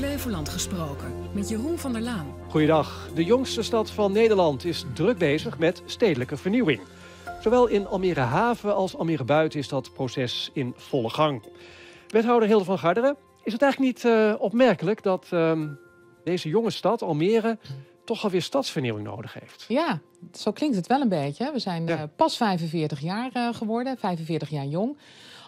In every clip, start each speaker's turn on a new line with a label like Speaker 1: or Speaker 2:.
Speaker 1: Flevoland gesproken met Jeroen van der Laan.
Speaker 2: Goeiedag. De jongste stad van Nederland is druk bezig met stedelijke vernieuwing. Zowel in Almere Haven als Almere Buiten is dat proces in volle gang. Wethouder Hilde van Garderen, is het eigenlijk niet eh, opmerkelijk dat ehm, deze jonge stad, Almere, toch alweer stadsvernieuwing nodig heeft?
Speaker 1: Ja, zo klinkt het wel een beetje. We zijn eh, pas 45 jaar eh, geworden, 45 jaar jong.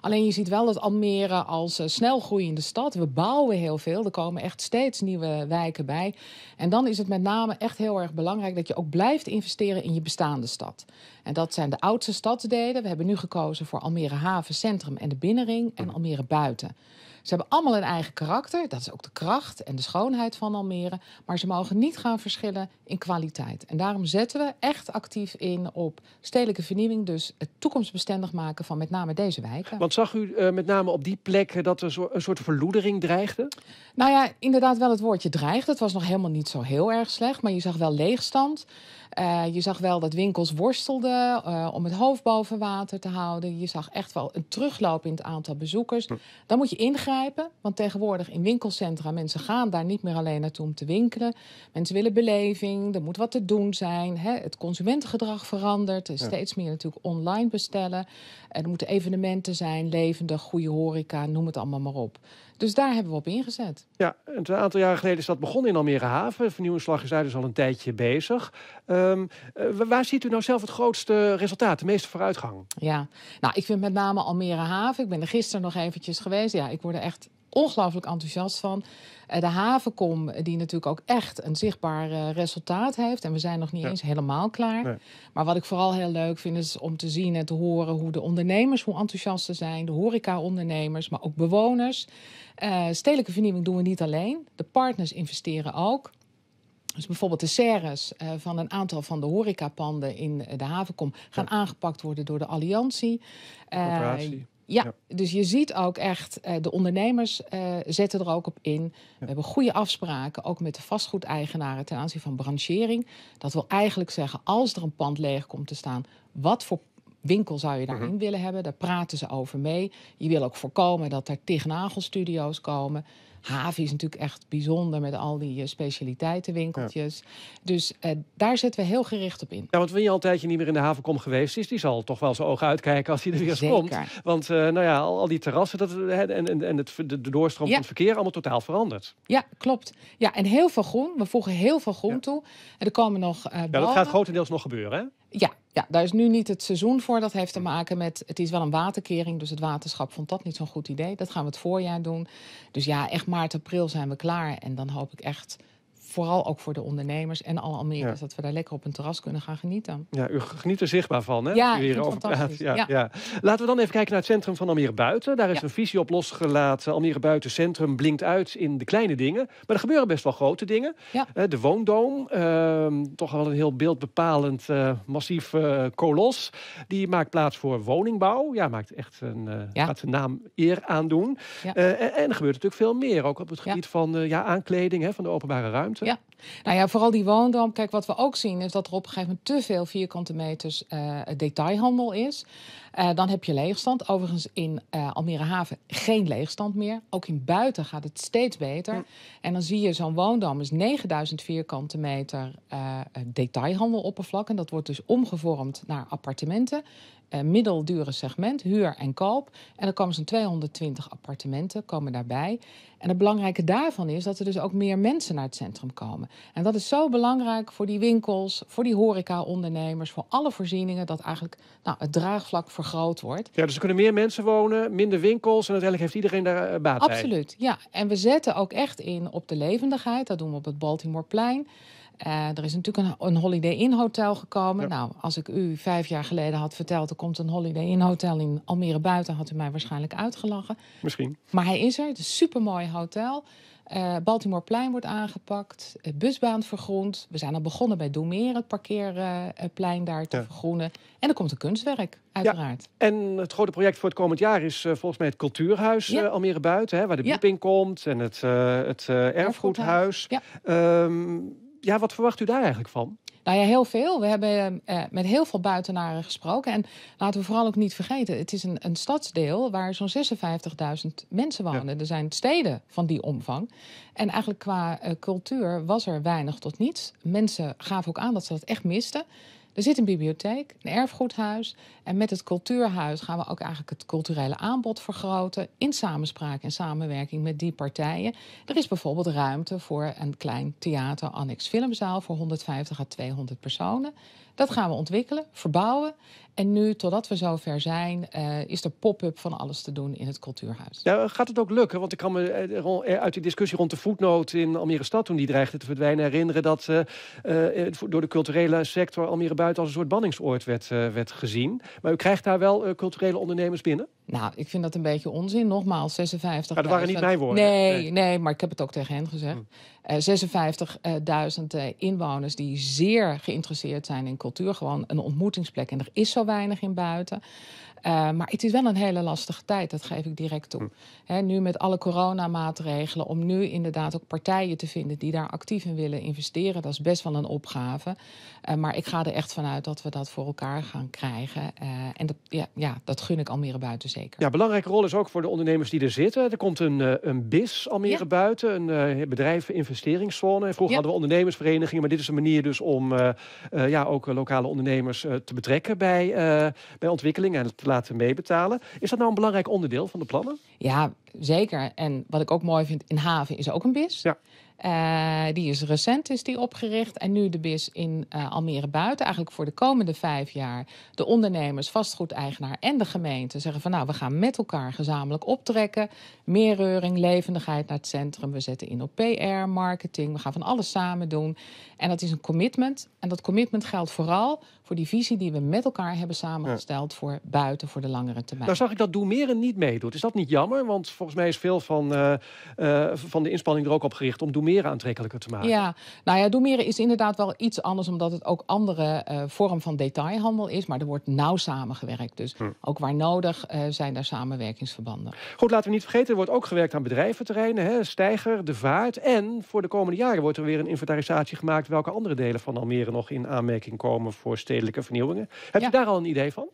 Speaker 1: Alleen je ziet wel dat Almere als uh, snel groeiende stad, we bouwen heel veel, er komen echt steeds nieuwe wijken bij. En dan is het met name echt heel erg belangrijk dat je ook blijft investeren in je bestaande stad. En dat zijn de oudste stadsdelen. We hebben nu gekozen voor Almere Haven Centrum en de Binnenring en Almere Buiten. Ze hebben allemaal een eigen karakter. Dat is ook de kracht en de schoonheid van Almere. Maar ze mogen niet gaan verschillen in kwaliteit. En daarom zetten we echt actief in op stedelijke vernieuwing. Dus het toekomstbestendig maken van met name deze
Speaker 2: wijken. Want zag u eh, met name op die plek dat er een soort verloedering dreigde? Nou ja,
Speaker 1: inderdaad wel het woordje dreigt. Het was nog helemaal niet zo heel erg slecht. Maar je zag wel leegstand. Eh, je zag wel dat winkels worstelden eh, om het hoofd boven water te houden. Je zag echt wel een terugloop in het aantal bezoekers. Hm. Dan moet je ingrijpen, want tegenwoordig in winkelcentra... mensen gaan daar niet meer alleen naartoe om te winkelen. Mensen willen beleving, er moet wat te doen zijn. Hè? Het consumentengedrag verandert. Er is steeds meer natuurlijk online bestellen. Er moeten evenementen zijn, levendig, goede horeca, noem het allemaal maar op. Dus daar hebben we op ingezet.
Speaker 2: Ja, een aantal jaren geleden is dat begonnen in Almere Haven. Vernieuwingsslag is daar dus al een tijdje bezig. Ehm, eh, waar ziet u nou zelf het grootste resultaat, de meeste vooruitgang?
Speaker 1: Ja, nou, ik vind met name Almere Haven. Ik ben er gisteren nog eventjes geweest. Ja, ik word er echt ongelooflijk enthousiast van. Eh, de havenkom, die natuurlijk ook echt een zichtbaar eh, resultaat heeft. En we zijn nog niet eens helemaal klaar. Maar wat ik vooral heel leuk vind, is om te zien en te horen hoe de ondernemers, hoe enthousiast ze zijn. De horeca-ondernemers, maar ook bewoners. Uh, stedelijke vernieuwing doen we niet alleen. De partners investeren ook. Dus bijvoorbeeld de serres van een aantal van de horecapanden in de havenkom gaan aangepakt worden door de Alliantie. Ja, dus je ziet ook echt, eh, de ondernemers eh, zetten er ook op in. We hebben goede afspraken, ook met de vastgoedeigenaren ten aanzien van branchering. Dat wil eigenlijk zeggen, als er een pand leeg komt te staan, wat voor winkel zou je daarin mhm. willen hebben. Daar praten ze over mee. Je wil ook voorkomen dat er tig komen. Havi is natuurlijk echt bijzonder met al die eh, specialiteitenwinkeltjes. Dus eh, daar zetten we heel gericht
Speaker 2: op in. Ja, want wanneer je al een tijdje niet meer in de havenkom geweest is, die zal toch wel zijn ogen uitkijken als hij er weer komt. Want eh, nou ja, al, al, die terrassen dat, en, en, en het, de, doorstroming doorstroom van het verkeer allemaal totaal veranderd. Ja,
Speaker 1: klopt. Ja, en heel veel groen. We voegen heel veel groen toe. En er komen nog. ja, dat gaat
Speaker 2: grotendeels nog gebeuren. Hè?
Speaker 1: Ja, ja, daar is nu niet het seizoen voor. Dat heeft te maken met, het is wel een waterkering, dus het waterschap vond dat niet zo'n goed idee. Dat gaan we het voorjaar doen. Dus ja, echt maart, april zijn we klaar. En dan hoop ik echt vooral ook voor de ondernemers en alle Almere's, Dat we daar lekker op een terras kunnen gaan genieten.
Speaker 2: Ja, u geniet er zichtbaar van, hè? Ja, hier Ja, ja. ja, Laten we dan even kijken naar het centrum van Almere Buiten. Daar is een visie op losgelaten. Almere Buiten Centrum blinkt uit in de kleine dingen. Maar er gebeuren best wel grote dingen. Uh, de woondoom, ehm, toch wel een heel beeldbepalend eh, massief eh, kolos. Die maakt plaats voor woningbouw. Ja, maakt echt een, gaat zijn naam eer aandoen. en, er gebeurt natuurlijk veel meer. Ook op het gebied van ja, aankleding hè, van de openbare ruimte. Ja.
Speaker 1: Nou ja, vooral die woondam, Kijk, wat we ook zien is dat er op een gegeven moment te veel vierkante meters eh, detailhandel is. Eh, dan heb je leegstand. Overigens in eh, Almere Haven geen leegstand meer. Ook in buiten gaat het steeds beter. En dan zie je zo'n woondam is 9000 vierkante meter detailhandeloppervlak. En dat wordt dus omgevormd naar appartementen. Eh, middeldure segment, huur en koop. En er komen zo'n 220 appartementen komen daarbij. En het belangrijke daarvan is dat er dus ook meer mensen naar het centrum komen. En dat is zo belangrijk voor die winkels, voor die horeca-ondernemers, voor alle voorzieningen, dat eigenlijk nou, het draagvlak vergroot wordt.
Speaker 2: Ja, dus er kunnen meer mensen wonen, minder winkels en uiteindelijk heeft iedereen daar eh, baat bij. Absoluut,
Speaker 1: ja. En we zetten ook echt in op de levendigheid. Dat doen we op het Baltimoreplein. Eh, er is natuurlijk een, Holiday Inn hotel gekomen. Nou, als ik u vijf jaar geleden had verteld, komt een Holiday in hotel in Almere Buiten, had u mij waarschijnlijk uitgelachen. Misschien. Maar hij is er, het is een supermooi hotel. Uh, eh, Baltimoreplein wordt aangepakt, de eh, busbaan vergroend. We zijn al begonnen bij Doemeer, het parkeerplein daar te vergroenen. En er komt een kunstwerk, uiteraard.
Speaker 2: Ja. En het grote project voor het komend jaar is eh, volgens mij het Cultuurhuis Almere Buiten, hè, waar de in komt en het, het Erfgoedhuis. Um, ja, wat verwacht u daar eigenlijk van?
Speaker 1: Nou ja, heel veel. We hebben eh, eh, met heel veel buitenaren gesproken. En laten we vooral ook niet vergeten, het is een, een stadsdeel waar zo'n 56.000 mensen wonen. Er zijn steden van die omvang. En eigenlijk qua eh, cultuur was er weinig tot niets. Mensen gaven ook aan dat ze dat echt misten. Er zit een bibliotheek, een erfgoedhuis. En met het cultuurhuis gaan we ook eigenlijk het culturele aanbod vergroten. In samenspraak en samenwerking met die partijen. Er is bijvoorbeeld ruimte voor een klein theater, annex filmzaal voor 150 à 200 personen. Dat gaan we ontwikkelen, verbouwen. En nu, totdat we zover zijn, eh, is er pop-up van alles te doen in het cultuurhuis.
Speaker 2: Ja, gaat het ook lukken? Want ik kan me eh, eh, uit die discussie rond de voetnoot in Almere Stad, toen die dreigde te verdwijnen, herinneren dat door de culturele sector Almere Buiten als een soort banningsoord werd, werd gezien. Maar u krijgt daar wel culturele ondernemers binnen?
Speaker 1: Nou, ik vind dat een beetje onzin. Nogmaals,
Speaker 2: 56. Maar dat waren niet mijn woorden. Nee,
Speaker 1: nee, maar ik heb het ook tegen hen gezegd. 56.000 hm. eh, eh, inwoners die zeer geïnteresseerd zijn in cultuur. Gewoon een ontmoetingsplek. En er is zo weinig in buiten. Eh, maar het is wel een hele lastige tijd, dat geef ik direct toe. Hm. nu met alle coronamaatregelen, om nu inderdaad ook partijen te vinden die daar actief in willen investeren, dat is best wel een opgave. Eh, maar ik ga er echt vanuit dat we dat voor elkaar gaan krijgen. Eh, en dat, ja, ja, dat gun ik Almere Buiten zeker.
Speaker 2: Ja, belangrijke rol is ook voor de ondernemers die er zitten. Er komt een, een BIS Almere Buiten, een bedrijf investeringszone. Vroeger hadden we ondernemersverenigingen, maar dit is een manier dus om ja, ook lokale ondernemers te betrekken bij, bij ontwikkeling en het laten meebetalen. Is dat nou een belangrijk onderdeel van de plannen?
Speaker 1: Ja, zeker. En wat ik ook mooi vind, in Haven is ook een BIS. Ja. Eh, die is recent is die opgericht. En nu de BIS in eh, Almere Buiten. Eigenlijk voor de komende vijf jaar. De ondernemers, vastgoedeigenaar en de gemeente zeggen van nou, we gaan met elkaar gezamenlijk optrekken. Meer reuring, levendigheid naar het centrum. We zetten in op PR, marketing. We gaan van alles samen doen. En dat is een commitment. En dat commitment geldt vooral voor die visie die we met elkaar hebben samengesteld voor buiten, voor de langere termijn. Daar nou zag
Speaker 2: ik dat Doemeren niet meedoet. Is dat niet jammer? Want volgens mij is veel van, eh, eh, van de inspanning er ook op gericht om Doemeren aantrekkelijker te maken. Ja,
Speaker 1: nou ja, Doemeren is inderdaad wel iets anders, omdat het ook andere eh, vorm van detailhandel is. Maar er wordt nauw samengewerkt. Dus hm. ook waar nodig zijn daar samenwerkingsverbanden.
Speaker 2: Goed, laten we niet vergeten, er wordt ook gewerkt aan bedrijventerreinen. Hè? Steiger, de vaart. En voor de komende jaren wordt er weer een inventarisatie gemaakt welke andere delen van Almere nog in aanmerking komen voor stedelijke vernieuwingen. Heb je daar al een idee van?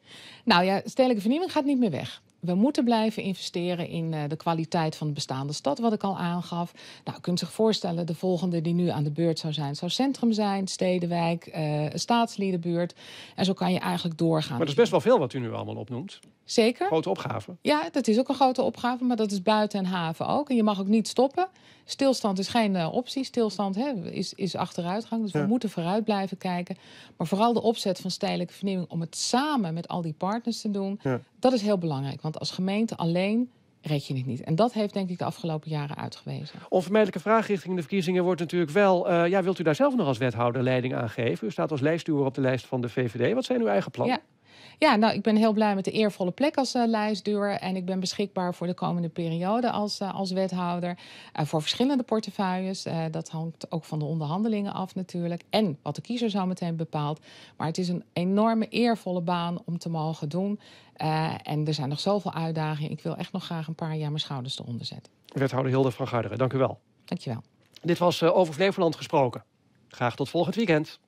Speaker 1: Nou ja, stedelijke vernieuwing gaat niet meer weg we moeten blijven investeren in eh, de kwaliteit van de bestaande stad, wat ik al aangaf. Nou, u kunt zich voorstellen, de volgende die nu aan de beurt zou zijn, zou Centrum zijn, Stedenwijk, uh, staatsliedenbuurt. En zo kan je eigenlijk doorgaan. Maar dat is
Speaker 2: best wel veel wat u nu allemaal opnoemt.
Speaker 1: Zeker. Grote opgave. Ja, dat is ook een grote opgave, maar dat is buiten en haven ook. En je mag ook niet stoppen. Stilstand is geen eh, optie. Stilstand hè, is, is achteruitgang. Dus we moeten vooruit blijven kijken. Maar vooral de opzet van stedelijke vernieuwing om het samen met al die partners te doen, dat is heel belangrijk. Want als gemeente alleen red je het niet. En dat heeft denk ik de afgelopen jaren uitgewezen.
Speaker 2: Onvermijdelijke vraag richting de verkiezingen wordt natuurlijk wel... Eh, ja, wilt u daar zelf nog als wethouder leiding aan geven? U staat als lijstduwer op de lijst van de VVD. Wat zijn uw eigen plannen?
Speaker 1: Ja, ja, nou, ik ben heel blij met de eervolle plek als uh, lijstduur. En ik ben beschikbaar voor de komende periode als, eh, als wethouder. Eh, voor verschillende portefeuilles. dat hangt ook van de onderhandelingen af natuurlijk. En wat de kiezer zo meteen bepaalt. Maar het is een enorme eervolle baan om te mogen doen. en er zijn nog zoveel uitdagingen. Ik wil echt nog graag een paar jaar mijn schouders eronder zetten.
Speaker 2: Wethouder Hilde van Garderen, dank u wel. Dankjewel. Dit was over Flevoland gesproken. Graag tot volgend weekend.